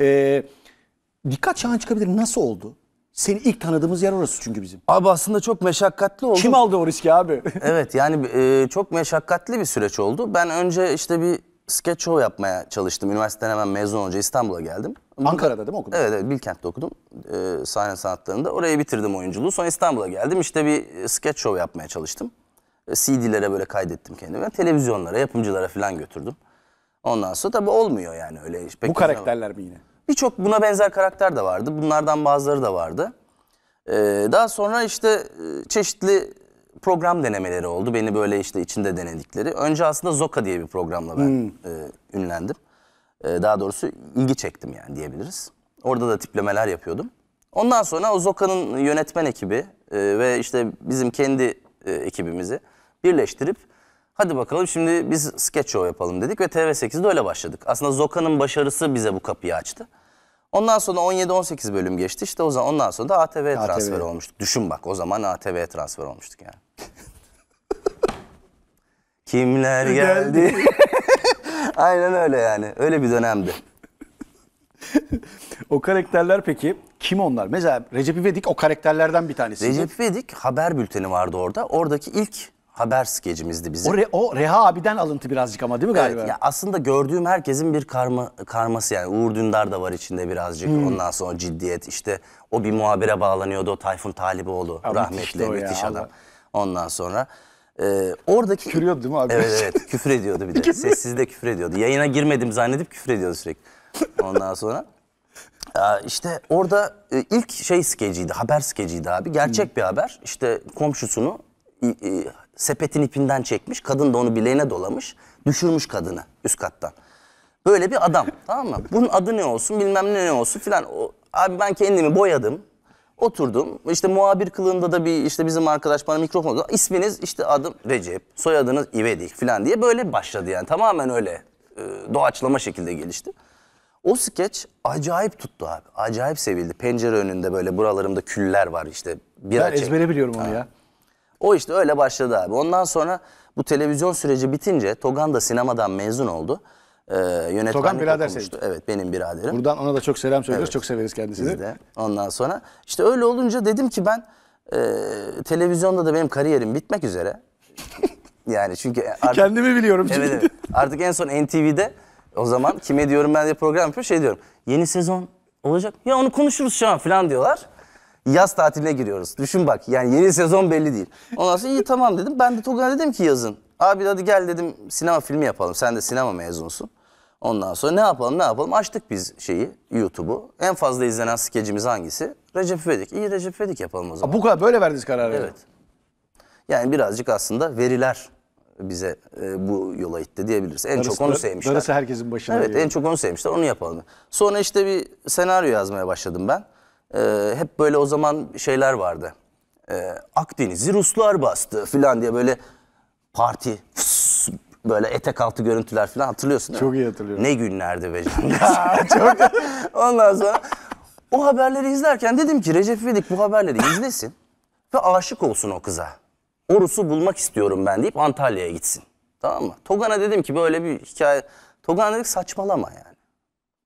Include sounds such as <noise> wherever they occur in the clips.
Ee, dikkat çağına çıkabilir. Nasıl oldu? Seni ilk tanıdığımız yer orası çünkü bizim. Abi aslında çok meşakkatli oldu. Kim aldı o riski abi? <laughs> evet yani e, çok meşakkatli bir süreç oldu. Ben önce işte bir sketch show yapmaya çalıştım. Üniversiteden hemen mezun olunca İstanbul'a geldim. Ankara'da değil mi okudun? Evet, evet Bilkent'te okudum. E, sahne sanatlarında. Orayı bitirdim oyunculuğu. Sonra İstanbul'a geldim. İşte bir sketch show yapmaya çalıştım. E, CD'lere böyle kaydettim kendimi. Televizyonlara, yapımcılara falan götürdüm. Ondan sonra tabii olmuyor yani öyle. Pek Bu karakterler mi yine? Birçok buna benzer karakter de vardı. Bunlardan bazıları da vardı. Ee, daha sonra işte e, çeşitli program denemeleri oldu. Beni böyle işte içinde denedikleri. Önce aslında Zoka diye bir programla ben hmm. e, ünlendim. E, daha doğrusu ilgi çektim yani diyebiliriz. Orada da tiplemeler yapıyordum. Ondan sonra o Zoka'nın yönetmen ekibi e, ve işte bizim kendi e, ekibimizi birleştirip Hadi bakalım şimdi biz sketch show yapalım dedik ve TV8'de öyle başladık. Aslında Zoka'nın başarısı bize bu kapıyı açtı. Ondan sonra 17-18 bölüm geçti. işte o zaman ondan sonra da ATV'ye ATV. transfer olmuştuk. Düşün bak o zaman ATV'ye transfer olmuştuk yani. <laughs> Kimler geldi? <laughs> Aynen öyle yani. Öyle bir dönemdi. o karakterler peki kim onlar? Mesela Recep İvedik o karakterlerden bir tanesi. Recep İvedik haber bülteni vardı orada. Oradaki ilk haber skecimizdi bizim. O, Re- o Reha abiden alıntı birazcık ama değil mi galiba? Evet, ya aslında gördüğüm herkesin bir karma, karması yani Uğur Dündar da var içinde birazcık. Hmm. Ondan sonra ciddiyet işte o bir muhabire bağlanıyordu o Tayfun Taliboğlu ya, rahmetli müthiş, müthiş adam. Allah. Ondan sonra e, oradaki... Küfürüyordu değil mi abi? Evet evet küfür ediyordu bir de <laughs> de küfür ediyordu. Yayına girmedim zannedip küfür ediyordu sürekli. Ondan sonra işte orada e, ilk şey skeciydi, haber skeciydi abi. Gerçek hmm. bir haber. İşte komşusunu sepetin ipinden çekmiş. Kadın da onu bileğine dolamış. Düşürmüş kadını üst kattan. Böyle bir adam <laughs> tamam mı? Bunun adı ne olsun bilmem ne ne olsun filan. abi ben kendimi boyadım. Oturdum. İşte muhabir kılığında da bir işte bizim arkadaş bana mikrofon oldu. İsminiz işte adım Recep, soyadınız İvedik filan diye böyle başladı yani. Tamamen öyle e, doğaçlama şekilde gelişti. O skeç acayip tuttu abi. Acayip sevildi. Pencere önünde böyle buralarımda küller var işte. Bir ben ezbere biliyorum onu ha. ya. O işte öyle başladı abi. Ondan sonra bu televizyon süreci bitince Togan da sinemadan mezun oldu. Ee, yönetmenlik Togan birader okumuştu. Evet benim biraderim. Buradan ona da çok selam söylüyoruz. Evet. Çok severiz kendisini. Biz de. Ondan sonra işte öyle olunca dedim ki ben e, televizyonda da benim kariyerim bitmek üzere. <laughs> yani çünkü e, artık, kendimi biliyorum. Çünkü. Evet, evet. Artık en son NTV'de o zaman kime diyorum ben diye program yapıyor şey diyorum. Yeni sezon olacak. Ya onu konuşuruz şu an falan diyorlar. Yaz tatiline giriyoruz. Düşün bak yani yeni sezon belli değil. Ondan sonra iyi tamam dedim. Ben de Togun'a dedim ki yazın. Abi hadi gel dedim sinema filmi yapalım. Sen de sinema mezunsun. Ondan sonra ne yapalım ne yapalım açtık biz şeyi YouTube'u. En fazla izlenen skecimiz hangisi? Recep İvedik. İyi Recep İvedik yapalım o zaman. Ha, bu kadar böyle verdiniz kararı. Evet. Yani birazcık aslında veriler bize e, bu yola itti diyebiliriz. En darısı, çok onu sevmişler. Darısı herkesin başına. Evet geliyor. en çok onu sevmişler onu yapalım. Sonra işte bir senaryo yazmaya başladım ben e, hep böyle o zaman şeyler vardı. E, Akdeniz'i Ruslar bastı falan diye böyle parti fıs, böyle etek altı görüntüler falan hatırlıyorsun değil Çok iyi hatırlıyorum. Ne günlerdi be canım. <laughs> Çok. Ondan sonra o haberleri izlerken dedim ki Recep İvedik bu haberleri izlesin ve aşık olsun o kıza. O Rus'u bulmak istiyorum ben deyip Antalya'ya gitsin. Tamam mı? Togan'a dedim ki böyle bir hikaye. Togan dedik saçmalama yani.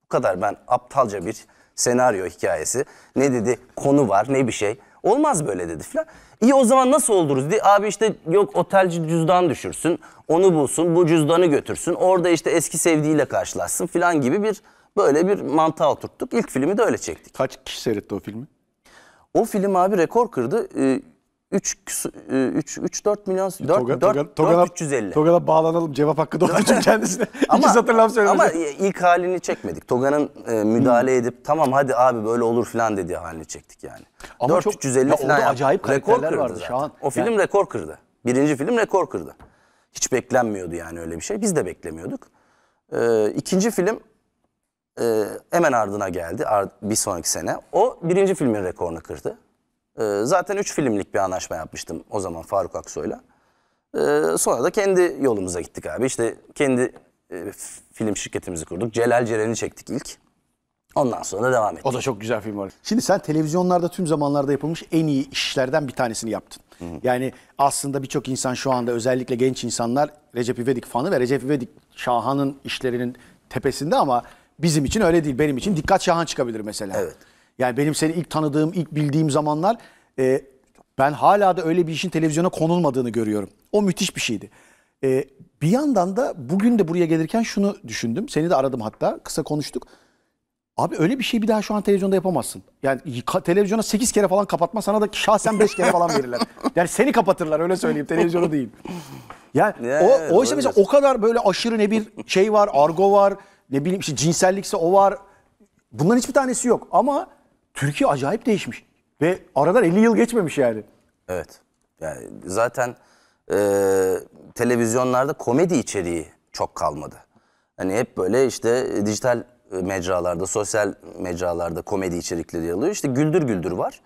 Bu kadar ben aptalca bir senaryo hikayesi. Ne dedi? Konu var, ne bir şey. Olmaz böyle dedi filan. İyi o zaman nasıl olduruz dedi. Abi işte yok otelci cüzdan düşürsün, onu bulsun, bu cüzdanı götürsün. Orada işte eski sevdiğiyle karşılaşsın filan gibi bir böyle bir mantığa oturttuk. İlk filmi de öyle çektik. Kaç kişi seyretti o filmi? O film abi rekor kırdı. Ee, 3 3 3 4 milyon 4 Toga, 4 Toga, 4 350. Togala bağlanalım cevap hakkı doğduğu için <laughs> kendisine. ama, İki satır laf söylemedi. Ama ilk halini çekmedik. Toga'nın e, müdahale hmm. edip tamam hadi abi böyle olur falan dediği halini çektik yani. Ama 4 çok, 350 ya falan. Orada acayip karakterler vardı zaten. şu an. O yani. film rekor kırdı. Birinci film rekor kırdı. Hiç beklenmiyordu yani öyle bir şey. Biz de beklemiyorduk. Ee, ikinci film e, hemen ardına geldi. Ar bir sonraki sene. O birinci filmin rekorunu kırdı. E, zaten üç filmlik bir anlaşma yapmıştım o zaman Faruk Aksoy'la. E, sonra da kendi yolumuza gittik abi. İşte kendi e, film şirketimizi kurduk. Celal Ceren'i çektik ilk. Ondan sonra da devam ettik. O da çok güzel film var. Şimdi sen televizyonlarda tüm zamanlarda yapılmış en iyi işlerden bir tanesini yaptın. Hı hı. Yani aslında birçok insan şu anda özellikle genç insanlar Recep İvedik fanı ve Recep İvedik Şahan'ın işlerinin tepesinde ama bizim için öyle değil. Benim için Dikkat Şahan çıkabilir mesela. Evet. Yani benim seni ilk tanıdığım, ilk bildiğim zamanlar e, ben hala da öyle bir işin televizyona konulmadığını görüyorum. O müthiş bir şeydi. E, bir yandan da bugün de buraya gelirken şunu düşündüm. Seni de aradım hatta. Kısa konuştuk. Abi öyle bir şey bir daha şu an televizyonda yapamazsın. Yani televizyona 8 kere falan kapatma sana da şahsen 5 kere falan verirler. <laughs> Yani seni kapatırlar öyle söyleyeyim televizyonu değil. Yani o, oysa mesela o kadar böyle aşırı ne bir şey var, argo var, ne bileyim işte cinsellikse o var. Bunların hiçbir tanesi yok ama Türkiye acayip değişmiş. Ve aradan 50 yıl geçmemiş yani. Evet. Yani zaten e, televizyonlarda komedi içeriği çok kalmadı. Hani hep böyle işte dijital mecralarda, sosyal mecralarda komedi içerikleri yer alıyor. İşte Güldür Güldür var.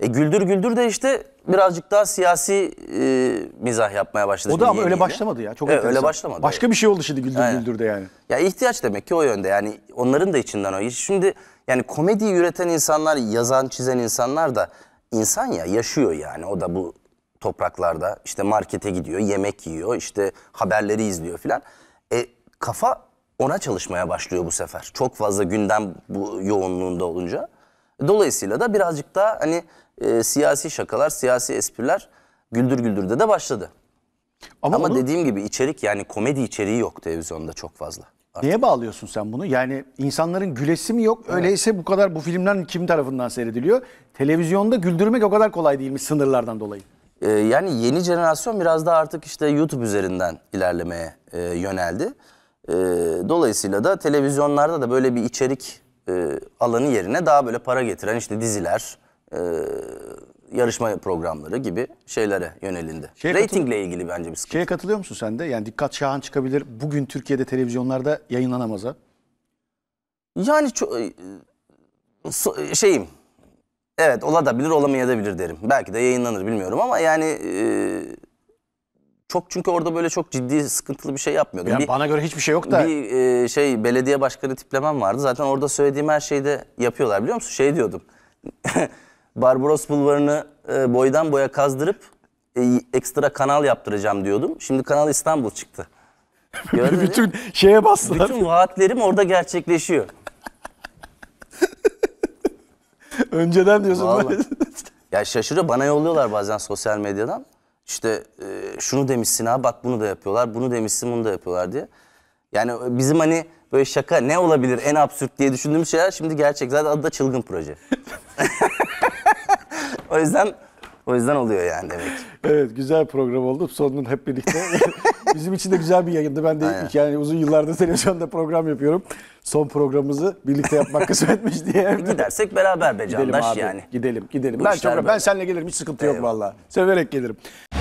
E Güldür Güldür de işte birazcık daha siyasi e, mizah yapmaya başladı. O da ama öyle başlamadı ya. Çok evet, öyle başlamadı. Başka bir şey oldu şimdi Güldür yani. Güldür'de yani. Ya ihtiyaç demek ki o yönde. Yani onların da içinden o. Şimdi yani komedi üreten insanlar, yazan, çizen insanlar da insan ya yaşıyor yani. O da bu topraklarda işte markete gidiyor, yemek yiyor, işte haberleri izliyor filan. E, kafa ona çalışmaya başlıyor bu sefer. Çok fazla gündem bu yoğunluğunda olunca. Dolayısıyla da birazcık daha hani e, siyasi şakalar, siyasi espriler Güldür Güldür'de de başladı. Ama, Ama onu... dediğim gibi içerik yani komedi içeriği yok televizyonda çok fazla. Artık. Neye bağlıyorsun sen bunu? Yani insanların gülesi mi yok? Evet. Öyleyse bu kadar bu filmler kim tarafından seyrediliyor? Televizyonda güldürmek o kadar kolay değilmiş sınırlardan dolayı. Ee, yani yeni jenerasyon biraz daha artık işte YouTube üzerinden ilerlemeye e, yöneldi. E, dolayısıyla da televizyonlarda da böyle bir içerik e, alanı yerine daha böyle para getiren işte diziler, e, yarışma programları gibi şeylere yönelindi. Şeye Ratingle ilgili bence bir sıkıntı. Şeye katılıyor musun sen de? Yani dikkat şahan çıkabilir. Bugün Türkiye'de televizyonlarda yayınlanamaz ha? Yani e, e, şeyim. Evet olabilir olamayabilir derim. Belki de yayınlanır bilmiyorum ama yani e, çok çünkü orada böyle çok ciddi sıkıntılı bir şey yapmıyordum. Yani bir, bana göre hiçbir şey yok da. Bir şey belediye başkanı tiplemem vardı. Zaten orada söylediğim her şeyi de yapıyorlar biliyor musun? Şey diyordum. <laughs> Barbaros Bulvarı'nı e, boydan boya kazdırıp e, ekstra kanal yaptıracağım diyordum. Şimdi Kanal İstanbul çıktı. <laughs> Gördün bütün mi? şeye bastılar. Bütün vaatlerim orada gerçekleşiyor. <laughs> Önceden diyorsun. Vallahi. <laughs> ya şaşırıyor. Bana yolluyorlar bazen sosyal medyadan. İşte e, şunu demişsin ha bak bunu da yapıyorlar. Bunu demişsin bunu da yapıyorlar diye. Yani e, bizim hani böyle şaka ne olabilir en absürt diye düşündüğüm şeyler şimdi gerçek. Zaten adı da çılgın proje o yüzden o yüzden oluyor yani demek Evet güzel program oldu. Sonunun hep birlikte. <laughs> Bizim için de güzel bir yayındı. Ben de Aynen. yani uzun yıllardır <laughs> televizyonda program yapıyorum. Son programımızı birlikte yapmak kısmetmiş <laughs> diye. E, gidersek beraber be gidelim abi, yani. Gidelim gidelim. Ben, çok, ben seninle gelirim hiç sıkıntı Eyvallah. yok valla. Severek gelirim.